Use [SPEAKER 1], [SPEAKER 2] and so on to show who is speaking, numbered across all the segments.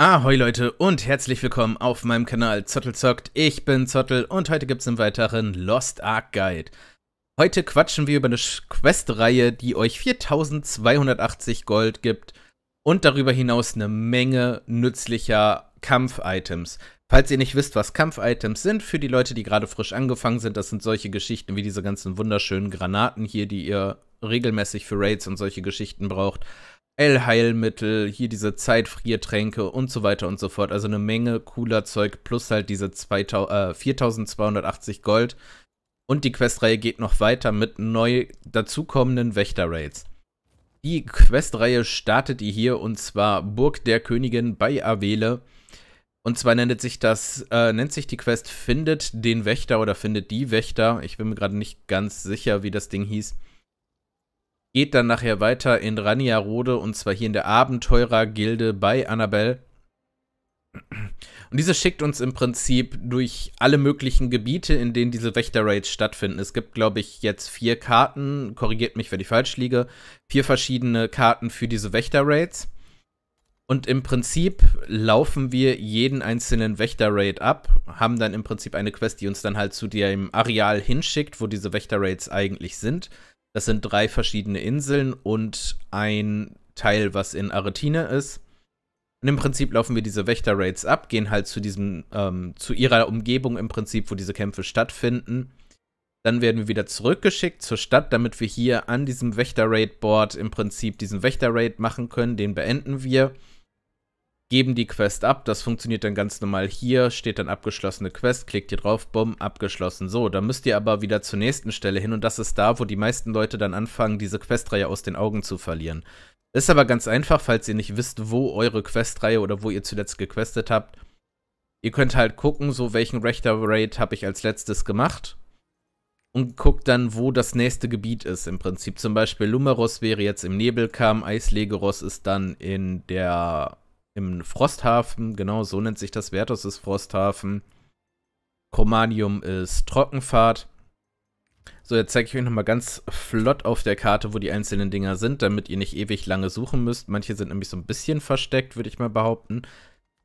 [SPEAKER 1] Ahoi Leute und herzlich willkommen auf meinem Kanal Zottel zockt. Ich bin Zottel und heute gibt es einen weiteren Lost Ark Guide. Heute quatschen wir über eine Questreihe, die euch 4280 Gold gibt und darüber hinaus eine Menge nützlicher Kampf-Items. Falls ihr nicht wisst, was Kampf-Items sind, für die Leute, die gerade frisch angefangen sind, das sind solche Geschichten wie diese ganzen wunderschönen Granaten hier, die ihr regelmäßig für Raids und solche Geschichten braucht. L-Heilmittel, hier diese Zeitfriertränke und so weiter und so fort. Also eine Menge cooler Zeug plus halt diese 4280 äh, Gold. Und die Questreihe geht noch weiter mit neu dazukommenden Wächter-Raids. Die Questreihe startet ihr hier und zwar Burg der Königin bei Avele. Und zwar nennt sich das, äh, nennt sich die Quest Findet den Wächter oder Findet die Wächter. Ich bin mir gerade nicht ganz sicher, wie das Ding hieß geht dann nachher weiter in Raniarode und zwar hier in der Abenteurer-Gilde bei Annabelle. Und diese schickt uns im Prinzip durch alle möglichen Gebiete, in denen diese Wächter-Raids stattfinden. Es gibt, glaube ich, jetzt vier Karten, korrigiert mich, wenn ich falsch liege, vier verschiedene Karten für diese Wächter-Raids. Und im Prinzip laufen wir jeden einzelnen Wächter-Raid ab, haben dann im Prinzip eine Quest, die uns dann halt zu dem Areal hinschickt, wo diese Wächter-Raids eigentlich sind. Das sind drei verschiedene Inseln und ein Teil, was in Aretine ist. Und im Prinzip laufen wir diese Wächter-Raids ab, gehen halt zu diesem, ähm, zu ihrer Umgebung im Prinzip, wo diese Kämpfe stattfinden. Dann werden wir wieder zurückgeschickt zur Stadt, damit wir hier an diesem Wächter-Raid-Board im Prinzip diesen Wächter-Raid machen können. Den beenden wir geben die Quest ab. Das funktioniert dann ganz normal hier, steht dann abgeschlossene Quest, klickt hier drauf, bumm, abgeschlossen. So, dann müsst ihr aber wieder zur nächsten Stelle hin und das ist da, wo die meisten Leute dann anfangen, diese Questreihe aus den Augen zu verlieren. Ist aber ganz einfach, falls ihr nicht wisst, wo eure Questreihe oder wo ihr zuletzt gequestet habt. Ihr könnt halt gucken, so welchen Rechter Raid habe ich als letztes gemacht und guckt dann, wo das nächste Gebiet ist im Prinzip. Zum Beispiel Lumeros wäre jetzt im Nebelkamm, Eislegeros ist dann in der im Frosthafen, genau so nennt sich das Wertos ist Frosthafen. Comanium ist Trockenfahrt. So, jetzt zeige ich euch nochmal ganz flott auf der Karte, wo die einzelnen Dinger sind, damit ihr nicht ewig lange suchen müsst. Manche sind nämlich so ein bisschen versteckt, würde ich mal behaupten.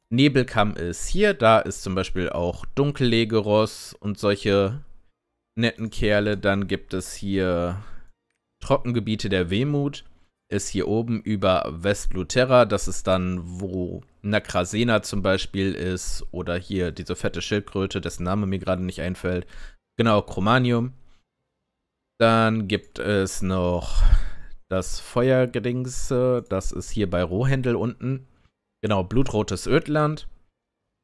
[SPEAKER 1] Nebelkamm ist hier, da ist zum Beispiel auch Dunkellegeros und solche netten Kerle. Dann gibt es hier Trockengebiete der Wehmut ist hier oben über West Vesplutera. Das ist dann, wo Nakrasena zum Beispiel ist. Oder hier diese fette Schildkröte, dessen Name mir gerade nicht einfällt. Genau, Chromanium. Dann gibt es noch das Feuergedingse. Das ist hier bei Rohhändel unten. Genau, blutrotes Ödland.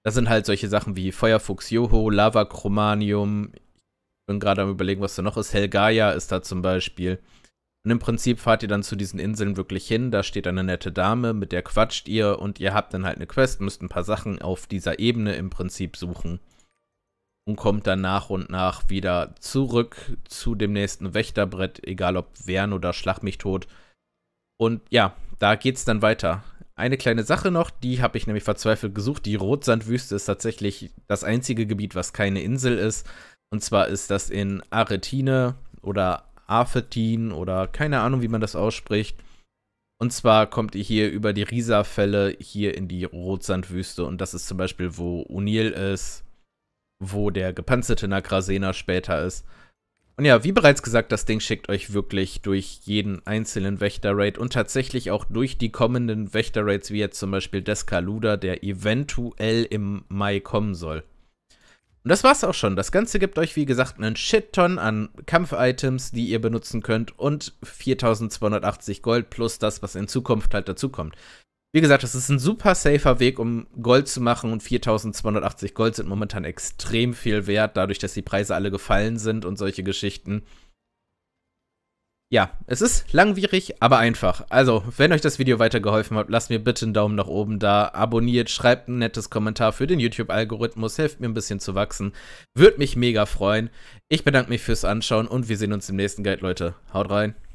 [SPEAKER 1] Das sind halt solche Sachen wie Feuerfuchs Joho, Lava Chromanium. Ich bin gerade am überlegen, was da noch ist. Helgaia ist da zum Beispiel. Und im Prinzip fahrt ihr dann zu diesen Inseln wirklich hin, da steht eine nette Dame, mit der quatscht ihr und ihr habt dann halt eine Quest, müsst ein paar Sachen auf dieser Ebene im Prinzip suchen und kommt dann nach und nach wieder zurück zu dem nächsten Wächterbrett, egal ob Wern oder Schlag mich tot. Und ja, da geht's dann weiter. Eine kleine Sache noch, die habe ich nämlich verzweifelt gesucht. Die Rotsandwüste ist tatsächlich das einzige Gebiet, was keine Insel ist. Und zwar ist das in Aretine oder Afetin oder keine Ahnung, wie man das ausspricht. Und zwar kommt ihr hier über die Risa-Fälle hier in die Rotsandwüste und das ist zum Beispiel, wo Unil ist, wo der gepanzerte Nagrasena später ist. Und ja, wie bereits gesagt, das Ding schickt euch wirklich durch jeden einzelnen Wächter-Raid und tatsächlich auch durch die kommenden Wächter-Raids, wie jetzt zum Beispiel Deskaluda, der eventuell im Mai kommen soll. Und das war's auch schon. Das Ganze gibt euch, wie gesagt, einen Shit-Ton an Kampf-Items, die ihr benutzen könnt und 4280 Gold plus das, was in Zukunft halt dazukommt. Wie gesagt, das ist ein super safer Weg, um Gold zu machen und 4280 Gold sind momentan extrem viel wert, dadurch, dass die Preise alle gefallen sind und solche Geschichten. Ja, es ist langwierig, aber einfach. Also, wenn euch das Video weitergeholfen hat, lasst mir bitte einen Daumen nach oben da, abonniert, schreibt ein nettes Kommentar für den YouTube-Algorithmus, helft mir ein bisschen zu wachsen. Würde mich mega freuen. Ich bedanke mich fürs Anschauen und wir sehen uns im nächsten Guide, Leute. Haut rein.